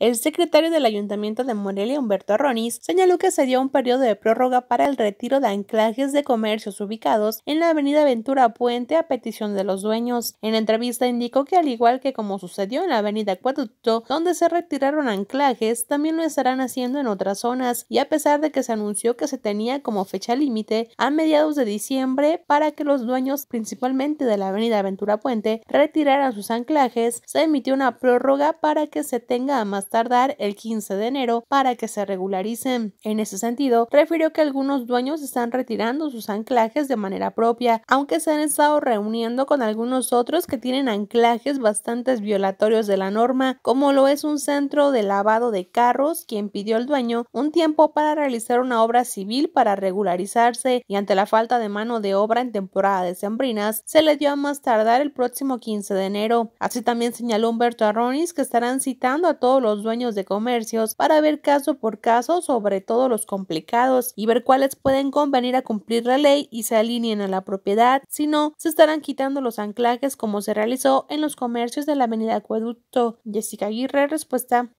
El secretario del Ayuntamiento de Morelia, Humberto Arronis, señaló que se dio un periodo de prórroga para el retiro de anclajes de comercios ubicados en la avenida Ventura Puente a petición de los dueños. En la entrevista indicó que al igual que como sucedió en la avenida Acueducto, donde se retiraron anclajes, también lo estarán haciendo en otras zonas y a pesar de que se anunció que se tenía como fecha límite a mediados de diciembre para que los dueños principalmente de la avenida Ventura Puente retiraran sus anclajes, se emitió una prórroga para que se tenga más tardar el 15 de enero para que se regularicen. En ese sentido, refirió que algunos dueños están retirando sus anclajes de manera propia, aunque se han estado reuniendo con algunos otros que tienen anclajes bastante violatorios de la norma, como lo es un centro de lavado de carros, quien pidió al dueño un tiempo para realizar una obra civil para regularizarse y ante la falta de mano de obra en temporada de sembrinas, se le dio a más tardar el próximo 15 de enero. Así también señaló Humberto Arronis que estarán citando a todos los dueños de comercios para ver caso por caso sobre todos los complicados y ver cuáles pueden convenir a cumplir la ley y se alineen a la propiedad, si no, se estarán quitando los anclajes como se realizó en los comercios de la avenida Acueducto. Jessica Aguirre, respuesta.